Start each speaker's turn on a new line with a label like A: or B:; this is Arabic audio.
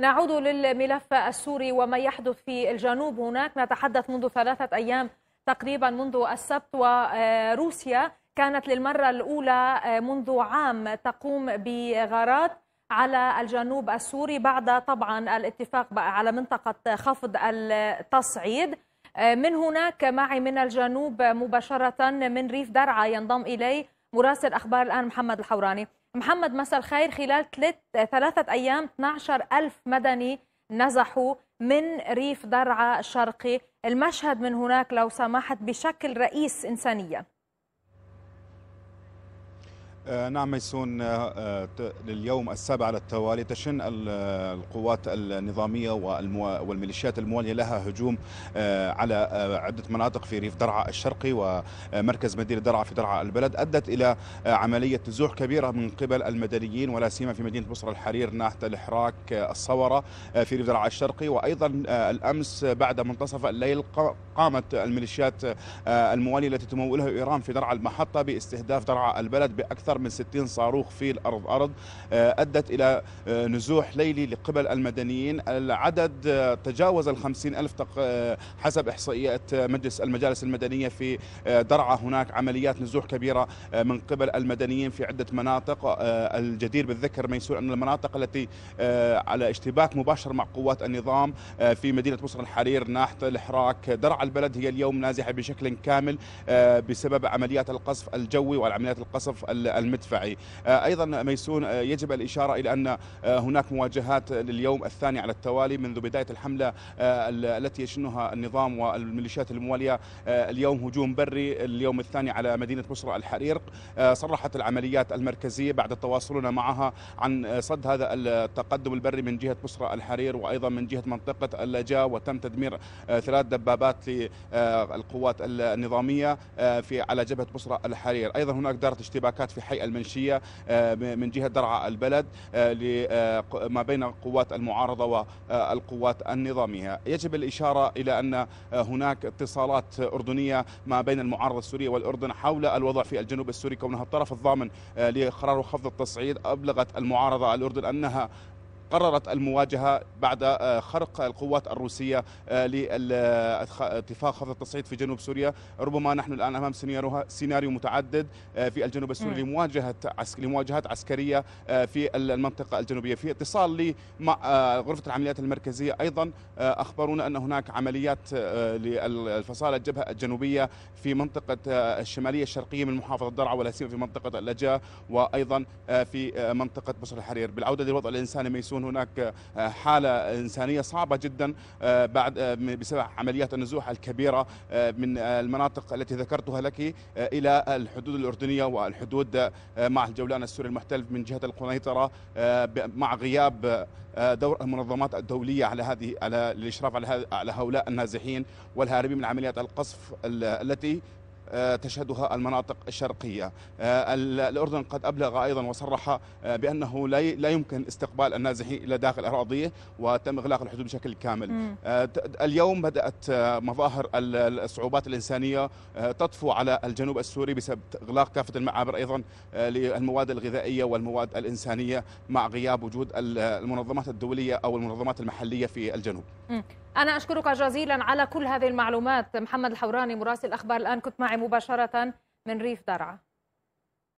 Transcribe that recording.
A: نعود للملف السوري وما يحدث في الجنوب هناك نتحدث منذ ثلاثة أيام تقريبا منذ السبت وروسيا كانت للمرة الأولى آه، منذ عام تقوم بغارات على الجنوب السوري بعد طبعا الاتفاق على منطقة خفض التصعيد آه، من هناك معي من الجنوب مباشرة من ريف درعا ينضم إلي مراسل أخبار الآن محمد الحوراني محمد مساء الخير خلال ثلاثة أيام 12 ألف مدني نزحوا من ريف درعا الشرقي المشهد من هناك لو سمحت بشكل رئيس إنسانيا
B: آه، نعم ميسون آه، آه، لليوم السابع على التوالي تشن القوات النظامية والميليشيات الموالية لها هجوم على عدة مناطق في ريف درعا الشرقي ومركز مدينة درعا في درعا البلد أدت إلى عملية نزوح كبيرة من قبل المدنيين ولا سيما في مدينة بصرة الحرير ناحية الحراك الصورة في ريف درعا الشرقي وأيضا الأمس بعد منتصف الليل قامت الميليشيات الموالية التي تمولها إيران في درعا المحطة باستهداف درعا البلد بأكثر أكثر من 60 صاروخ في الارض أرض آه، أدت إلى آه، نزوح ليلي لقبل المدنيين العدد آه، تجاوز ال ألف حسب إحصائيات مجلس المجالس المدنية في درعا هناك عمليات نزوح كبيرة من قبل المدنيين في عدة مناطق الجدير بالذكر ميسور أن المناطق التي على اشتباك مباشر مع قوات النظام في مدينة مصر الحرير ناحية الحراك درعا البلد هي اليوم نازحة بشكل كامل بسبب عمليات القصف الجوي وعمليات القصف المدفعي آه، أيضا ميسون آه، يجب الإشارة إلى أن آه، هناك مواجهات لليوم الثاني على التوالي منذ بداية الحملة التي يشنها النظام والميليشيات الموالية اليوم هجوم بري اليوم الثاني على مدينة بصرة الحريق صرحت العمليات المركزية بعد تواصلنا معها عن صد هذا التقدم البري من جهة بصرة الحرير وأيضا من جهة منطقة اللجا وتم تدمير ثلاث دبابات للقوات النظامية في على جبهة بصرة الحرير أيضا هناك دارت اشتباكات في حي الهيئة المنشية آه، من جهة درعا البلد آه، آه، ما بين قوات المعارضة والقوات النظامية يجب الإشارة إلى أن هناك اتصالات أردنية ما بين المعارضة السورية والأردن حول الوضع في الجنوب السوري كونها الطرف الضامن لقرار خفض التصعيد أبلغت المعارضة الأردن أنها قررت المواجهة بعد آه، خرق القوات الروسية آه، لاتفاق خفض التصعيد في جنوب سوريا ربما نحن الآن أمام سيناريو متعدد آه، في الجنوب السوري لمواجهة لمواجهات عسكرية في المنطقة الجنوبية في اتصال لي مع غرفة العمليات المركزية أيضا أخبرونا أن هناك عمليات للفصائل الجبهة الجنوبية في منطقة الشمالية الشرقية من محافظة درعا ولا سيما في منطقة اللجا وأيضا في منطقة بصر الحرير بالعودة للوضع الإنساني ميسون يكون هناك آه، حالة إنسانية صعبة جدا آه، بعد آه، بسبب عمليات النزوح الكبيرة من المناطق التي ذكرتها لك إلى الحدود الأردنية والحدود مع الجولان السوري المحتل من جهة القنيطرة مع غياب دور المنظمات الدولية على هذه على الإشراف على هؤلاء النازحين والهاربين من عمليات القصف التي آه، تشهدها المناطق الشرقية آه، الأردن قد أبلغ أيضا وصرح آه، بأنه لا يمكن استقبال النازحين إلى داخل أراضيه وتم إغلاق الحدود بشكل كامل اليوم بدأت مظاهر الصعوبات الإنسانية تطفو على الجنوب السوري بسبب إغلاق كافة المعابر أيضا للمواد الغذائية والمواد الإنسانية مع غياب وجود المنظمات الدولية أو المنظمات المحلية في الجنوب
A: أنا أشكرك جزيلا على كل هذه المعلومات محمد الحوراني مراسل أخبار الآن كنت معي مباشرة من ريف درعا